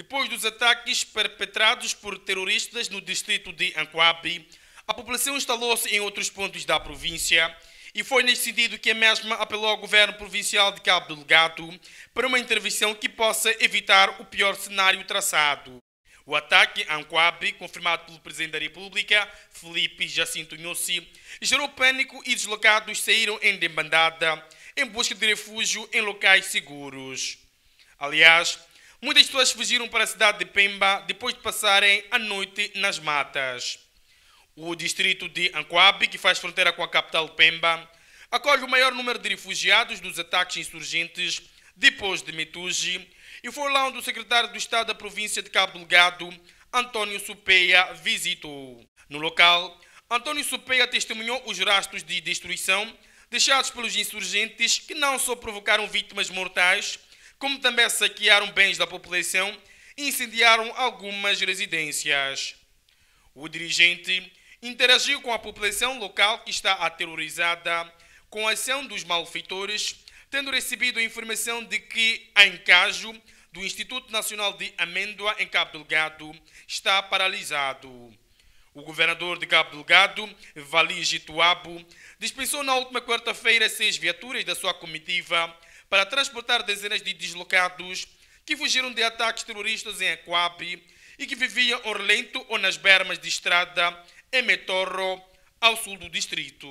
Depois dos ataques perpetrados por terroristas no distrito de Anquabe, a população instalou-se em outros pontos da província e foi nesse sentido que a mesma apelou ao governo provincial de Cabo Delgado para uma intervenção que possa evitar o pior cenário traçado. O ataque a Anquabe, confirmado pelo Presidente da República, Felipe Jacinto Nussi, gerou pânico e deslocados saíram em demandada em busca de refúgio em locais seguros. Aliás, Muitas pessoas fugiram para a cidade de Pemba depois de passarem a noite nas matas. O distrito de Ancoabe, que faz fronteira com a capital Pemba, acolhe o maior número de refugiados dos ataques insurgentes depois de Metuji e foi lá onde o secretário do Estado da província de Cabo Delgado, António Supeia, visitou. No local, António Supeia testemunhou os rastros de destruição deixados pelos insurgentes que não só provocaram vítimas mortais, como também saquearam bens da população e incendiaram algumas residências. O dirigente interagiu com a população local que está aterrorizada com a ação dos malfeitores, tendo recebido a informação de que a Encajo do Instituto Nacional de Amêndoa em Cabo Delgado está paralisado. O governador de Cabo Delgado, Valige Tuabo, dispensou na última quarta-feira seis viaturas da sua comitiva para transportar dezenas de deslocados que fugiram de ataques terroristas em Aquabe e que viviam orlento ou nas bermas de estrada em Metorro, ao sul do distrito.